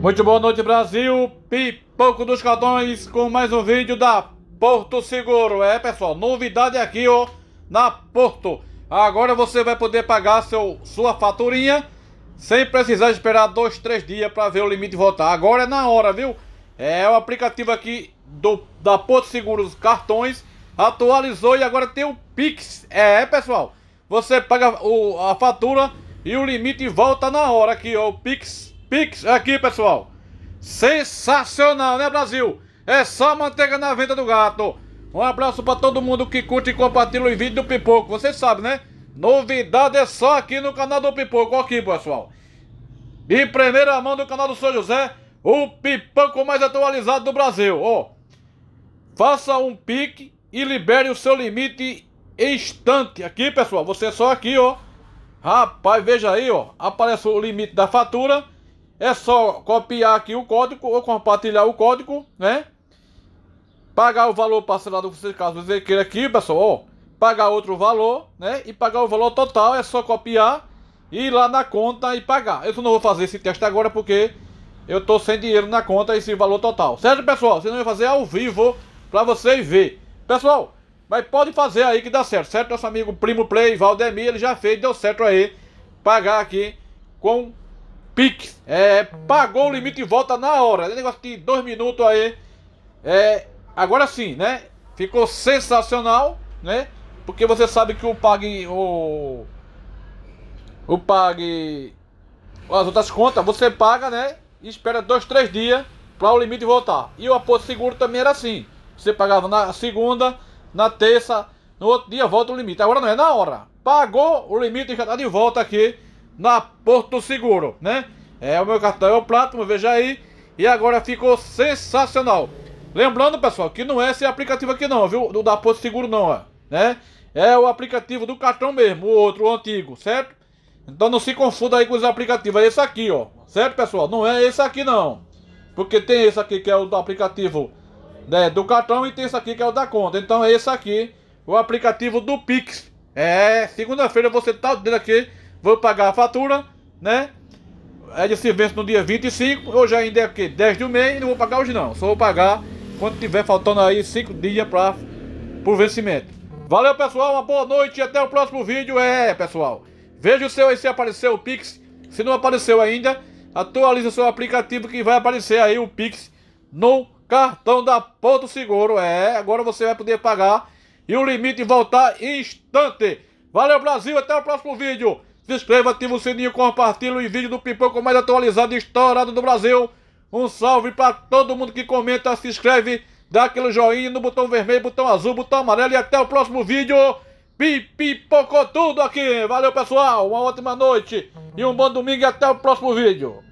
Muito boa noite, Brasil. Pipoco dos Cartões com mais um vídeo da Porto Seguro. É, pessoal, novidade aqui, ó, na Porto. Agora você vai poder pagar seu, sua faturinha sem precisar esperar dois, três dias para ver o limite voltar. Agora é na hora, viu? É o aplicativo aqui do, da Porto Seguros Cartões. Atualizou e agora tem o Pix. É, pessoal. Você paga o, a fatura e o limite volta na hora aqui, ó. O Pix Pix aqui, pessoal. Sensacional, né, Brasil? É só manteiga na venda do gato. Um abraço para todo mundo que curte e compartilha o vídeo do Pipoco. Você sabe, né? Novidade é só aqui no canal do Pipoco. Aqui, pessoal. Em primeira mão do canal do São José, o Pipoco mais atualizado do Brasil. Ó, oh, faça um pique e libere o seu limite instante. Aqui, pessoal, você é só aqui, ó. Rapaz, veja aí, ó. Aparece o limite da fatura é só copiar aqui o código ou compartilhar o código, né? Pagar o valor parcelado, caso você queira aqui, pessoal, ó, pagar outro valor, né? E pagar o valor total, é só copiar e ir lá na conta e pagar. Eu não vou fazer esse teste agora porque eu tô sem dinheiro na conta esse valor total. Certo, pessoal? Senão não vou fazer ao vivo para vocês ver. Pessoal, mas pode fazer aí que dá certo, certo? Nosso amigo Primo Play, Valdemir, ele já fez, deu certo aí. Pagar aqui com Pix. É, pagou o limite e volta na hora. É negócio de dois minutos aí. É, agora sim, né? Ficou sensacional, né? Porque você sabe que o Pag. O, o Pag. As outras contas, você paga, né? E espera dois, três dias para o limite voltar. E o apoio seguro também era assim. Você pagava na segunda, na terça, no outro dia volta o limite. Agora não é na hora. Pagou o limite e já está de volta aqui na Porto Seguro, né? É, o meu cartão é o Platinum, veja aí. E agora ficou sensacional. Lembrando, pessoal, que não é esse aplicativo aqui não, viu? Do da Porto Seguro não, é, né? É o aplicativo do cartão mesmo, o outro, o antigo, certo? Então não se confunda aí com os aplicativos, é esse aqui, ó. Certo, pessoal? Não é esse aqui não. Porque tem esse aqui que é o do aplicativo né, do cartão e tem esse aqui que é o da conta. Então é esse aqui, o aplicativo do Pix. É, segunda-feira você tá dentro aqui vou pagar a fatura, né? Ela se vence no dia 25, hoje ainda é o quê? 10 do mês, não vou pagar hoje não, só vou pagar quando tiver faltando aí 5 dias para o vencimento. Valeu pessoal, uma boa noite e até o próximo vídeo. É, pessoal, veja o seu aí se apareceu o Pix, se não apareceu ainda, atualize seu aplicativo que vai aparecer aí o Pix no cartão da Ponto Seguro. É, agora você vai poder pagar e o limite voltar instante. Valeu Brasil, até o próximo vídeo. Se inscreva, ativa o sininho, compartilha o vídeo do Pipoco mais atualizado e estourado do Brasil. Um salve para todo mundo que comenta, se inscreve, dá aquele joinha no botão vermelho, botão azul, botão amarelo e até o próximo vídeo. Pipipocou tudo aqui. Valeu, pessoal. Uma ótima noite e um bom domingo e até o próximo vídeo.